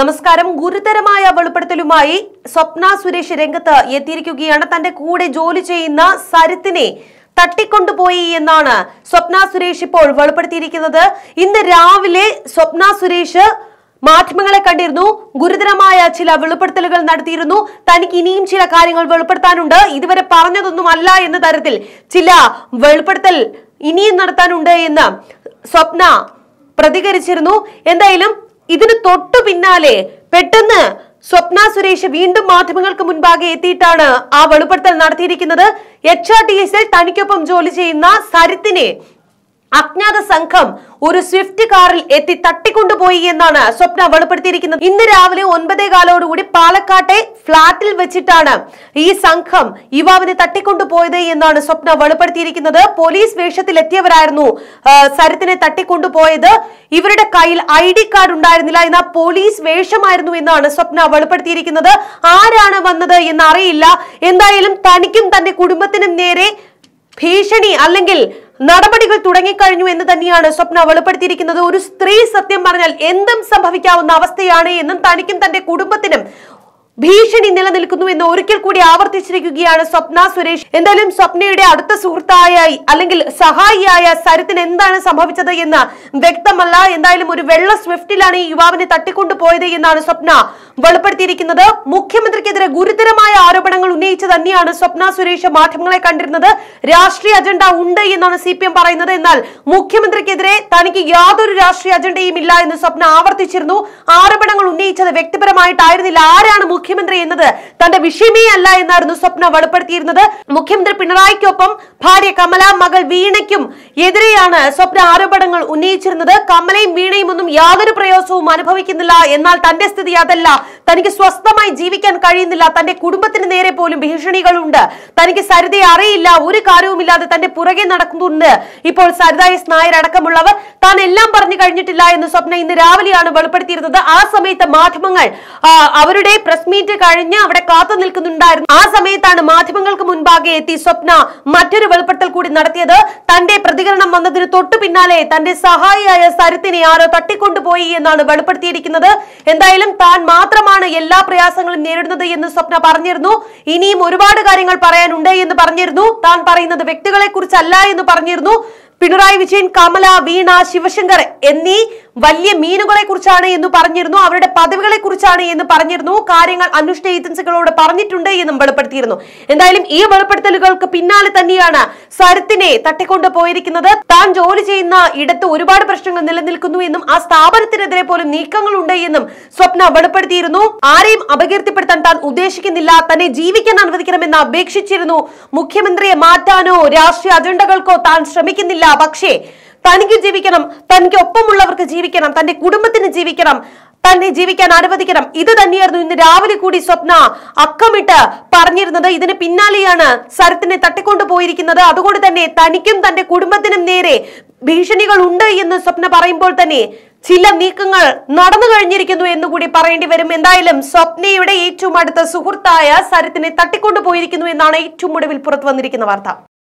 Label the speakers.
Speaker 1: നമസ്കാരം ഗുരുതരമായ വെളിപ്പെടുത്തലുമായി സ്വപ്ന സുരേഷ് രംഗത്ത് എത്തിയിരിക്കുകയാണ് തന്റെ കൂടെ ജോലി ചെയ്യുന്ന സരിത്തിനെ തട്ടിക്കൊണ്ടുപോയി എന്നാണ് സ്വപ്ന സുരേഷ് ഇപ്പോൾ വെളിപ്പെടുത്തിയിരിക്കുന്നത് ഇന്ന് രാവിലെ സ്വപ്ന സുരേഷ് മാധ്യമങ്ങളെ കണ്ടിരുന്നു ഗുരുതരമായ ചില വെളിപ്പെടുത്തലുകൾ നടത്തിയിരുന്നു തനിക്ക് ഇനിയും ചില കാര്യങ്ങൾ വെളിപ്പെടുത്താനുണ്ട് ഇതുവരെ പറഞ്ഞതൊന്നുമല്ല എന്ന തരത്തിൽ ചില വെളിപ്പെടുത്തൽ ഇനിയും നടത്താനുണ്ട് എന്ന് സ്വപ്ന പ്രതികരിച്ചിരുന്നു എന്തായാലും ഇതിന് തൊട്ടു പിന്നാലെ പെട്ടെന്ന് സ്വപ്ന സുരേഷ് വീണ്ടും മാധ്യമങ്ങൾക്ക് മുൻപാകെ എത്തിയിട്ടാണ് ആ വെളിപ്പെടുത്തൽ നടത്തിയിരിക്കുന്നത് എച്ച് ആർ ടി എസിൽ തനിക്കൊപ്പം ജോലി ചെയ്യുന്ന സരിത്തിനെ അജ്ഞാത സംഘം ഒരു സ്വിഫ്റ്റ് കാറിൽ എത്തി തട്ടിക്കൊണ്ടുപോയി എന്നാണ് സ്വപ്ന വെളിപ്പെടുത്തിയിരിക്കുന്നത് ഇന്ന് രാവിലെ ഒൻപതേ കാലോടുകൂടി പാലക്കാട്ടെ ഫ്ളാറ്റിൽ വെച്ചിട്ടാണ് ഈ സംഘം യുവാവിനെ തട്ടിക്കൊണ്ടുപോയത് എന്നാണ് സ്വപ്ന വെളിപ്പെടുത്തിയിരിക്കുന്നത് പോലീസ് വേഷത്തിൽ എത്തിയവരായിരുന്നു സരത്തിനെ തട്ടിക്കൊണ്ടുപോയത് ഇവരുടെ കയ്യിൽ ഐ ഡി കാർഡ് ഉണ്ടായിരുന്നില്ല എന്നാൽ പോലീസ് വേഷമായിരുന്നു എന്നാണ് സ്വപ്ന വെളിപ്പെടുത്തിയിരിക്കുന്നത് ആരാണ് വന്നത് എന്നറിയില്ല എന്തായാലും തനിക്കും തന്റെ കുടുംബത്തിനും നേരെ ഭീഷണി അല്ലെങ്കിൽ നടപടികൾ തുടങ്ങിക്കഴിഞ്ഞു എന്ന് തന്നെയാണ് സ്വപ്ന വെളിപ്പെടുത്തിയിരിക്കുന്നത് ഒരു സ്ത്രീ സത്യം പറഞ്ഞാൽ എന്തും സംഭവിക്കാവുന്ന അവസ്ഥയാണ് എന്നും തനിക്കും തന്റെ കുടുംബത്തിനും ഭീഷണി നിലനിൽക്കുന്നു എന്ന് ഒരിക്കൽ കൂടി ആവർത്തിച്ചിരിക്കുകയാണ് സ്വപ്ന സുരേഷ് എന്തായാലും സ്വപ്നയുടെ അടുത്ത സുഹൃത്തായി അല്ലെങ്കിൽ സഹായിയായ സരത്തിന് എന്താണ് സംഭവിച്ചത് എന്ന് വ്യക്തമല്ല എന്തായാലും ഒരു വെള്ള സ്വിഫ്റ്റിലാണ് ഈ യുവാവിനെ തട്ടിക്കൊണ്ടു പോയത് എന്നാണ് സ്വപ്ന വെളിപ്പെടുത്തിയിരിക്കുന്നത് മുഖ്യമന്ത്രിക്കെതിരെ ഗുരുതരമായ ആരോപണങ്ങൾ ഉന്നയിച്ചു തന്നെയാണ് സ്വപ്ന സുരേഷ് മാധ്യമങ്ങളെ കണ്ടിരുന്നത് രാഷ്ട്രീയ അജണ്ട ഉണ്ട് എന്നാണ് സി പറയുന്നത് എന്നാൽ മുഖ്യമന്ത്രിക്കെതിരെ തനിക്ക് യാതൊരു രാഷ്ട്രീയ അജണ്ടയും ഇല്ല എന്ന് സ്വപ്ന ആവർത്തിച്ചിരുന്നു ആരോപണങ്ങൾ ഉന്നയിച്ചത് വ്യക്തിപരമായിട്ടായിരുന്നില്ല ആരാണ് മുഖ്യ മുഖ്യമന്ത്രി എന്നത് തന്റെ വിഷയമേ അല്ല എന്നായിരുന്നു സ്വപ്ന വെളിപ്പെടുത്തിയിരുന്നത് മുഖ്യമന്ത്രി പിണറായിക്കൊപ്പം ഭാര്യ കമല മകൾ വീണയ്ക്കും എതിരെയാണ് സ്വപ്ന ആരോപണങ്ങൾ ഉന്നയിച്ചിരുന്നത് കമലയും വീണയും ഒന്നും യാതൊരു പ്രയോസവും അനുഭവിക്കുന്നില്ല എന്നാൽ തന്റെ സ്ഥിതി അതല്ല തനിക്ക് സ്വസ്ഥമായി ജീവിക്കാൻ കഴിയുന്നില്ല തന്റെ കുടുംബത്തിന് നേരെ പോലും ഭീഷണികളുണ്ട് തനിക്ക് സരിതയെ അറിയില്ല ഒരു കാര്യവുമില്ലാതെ തന്റെ പുറകെ നടക്കുന്നുണ്ട് ഇപ്പോൾ സരിത എസ് നായർ അടക്കമുള്ളവർ താൻ എല്ലാം പറഞ്ഞു കഴിഞ്ഞിട്ടില്ല എന്ന് സ്വപ്ന ഇന്ന് രാവിലെയാണ് വെളിപ്പെടുത്തിയിരുന്നത് ആ സമയത്ത് മാധ്യമങ്ങൾ അവരുടെ പ്രസ് മീറ്റ് കഴിഞ്ഞ് അവിടെ കാത്തു നിൽക്കുന്നുണ്ടായിരുന്നു ആ സമയത്താണ് മാധ്യമങ്ങൾക്ക് മുൻപാകെ എത്തി സ്വപ്ന മറ്റൊരു വെളിപ്പെടുത്തൽ കൂടി നടത്തിയത് തന്റെ പ്രതികരണം വന്നതിന് തൊട്ടു പിന്നാലെ തന്റെ സഹായിയായ സരിത്തിനെ ആരോ തട്ടിക്കൊണ്ടുപോയി എന്നാണ് വെളിപ്പെടുത്തിയിരിക്കുന്നത് എന്തായാലും താൻ മാത്രമാണ് മാത്രമാണ് എല്ലാ പ്രയാസങ്ങളും നേരിടുന്നത് എന്ന് സ്വപ്ന പറഞ്ഞിരുന്നു ഇനിയും ഒരുപാട് കാര്യങ്ങൾ പറയാനുണ്ട് എന്ന് പറഞ്ഞിരുന്നു താൻ പറയുന്നത് വ്യക്തികളെ കുറിച്ചല്ല എന്ന് പറഞ്ഞിരുന്നു പിണറായി വിജയൻ കമല വീണ ശിവശങ്കർ എന്നീ വലിയ മീനുകളെ കുറിച്ചാണ് എന്ന് പറഞ്ഞിരുന്നു അവരുടെ പദവികളെ കുറിച്ചാണ് എന്ന് പറഞ്ഞിരുന്നു കാര്യങ്ങൾ അന്വേഷണ ഏജൻസികളോട് പറഞ്ഞിട്ടുണ്ട് എന്നും വെളിപ്പെടുത്തിയിരുന്നു എന്തായാലും ഈ വെളിപ്പെടുത്തലുകൾക്ക് പിന്നാലെ തന്നെയാണ് സരത്തിനെ തട്ടിക്കൊണ്ട് പോയിരിക്കുന്നത് താൻ ജോലി ചെയ്യുന്ന ഇടത്ത് ഒരുപാട് പ്രശ്നങ്ങൾ നിലനിൽക്കുന്നു എന്നും ആ സ്ഥാപനത്തിനെതിരെ പോലും നീക്കങ്ങൾ ഉണ്ട് എന്നും സ്വപ്ന വെളിപ്പെടുത്തിയിരുന്നു ആരെയും അപകീർത്തിപ്പെടുത്താൻ താൻ ഉദ്ദേശിക്കുന്നില്ല തന്നെ ജീവിക്കാൻ അനുവദിക്കണമെന്ന് അപേക്ഷിച്ചിരുന്നു മുഖ്യമന്ത്രിയെ മാറ്റാനോ രാഷ്ട്രീയ അജണ്ടകൾക്കോ താൻ ശ്രമിക്കുന്നില്ല പക്ഷേ തനിക്ക് ജീവിക്കണം തനിക്ക് ഒപ്പമുള്ളവർക്ക് ജീവിക്കണം തന്റെ കുടുംബത്തിന് ജീവിക്കണം തന്നെ ജീവിക്കാൻ അനുവദിക്കണം ഇത് തന്നെയായിരുന്നു ഇന്ന് രാവിലെ കൂടി സ്വപ്ന അക്കമിട്ട് പറഞ്ഞിരുന്നത് ഇതിന് പിന്നാലെയാണ് സരത്തിനെ തട്ടിക്കൊണ്ടു പോയിരിക്കുന്നത് അതുകൊണ്ട് തന്നെ തനിക്കും തന്റെ കുടുംബത്തിനും നേരെ ഭീഷണികൾ ഉണ്ട് എന്ന് സ്വപ്ന പറയുമ്പോൾ തന്നെ ചില നീക്കങ്ങൾ നടന്നു കഴിഞ്ഞിരിക്കുന്നു എന്ന് കൂടി പറയേണ്ടി വരും എന്തായാലും സ്വപ്നയുടെ ഏറ്റവും അടുത്ത സുഹൃത്തായ സരത്തിനെ തട്ടിക്കൊണ്ടു പോയിരിക്കുന്നു എന്നാണ് ഏറ്റവും ഒടുവിൽ പുറത്തു വന്നിരിക്കുന്ന വാർത്ത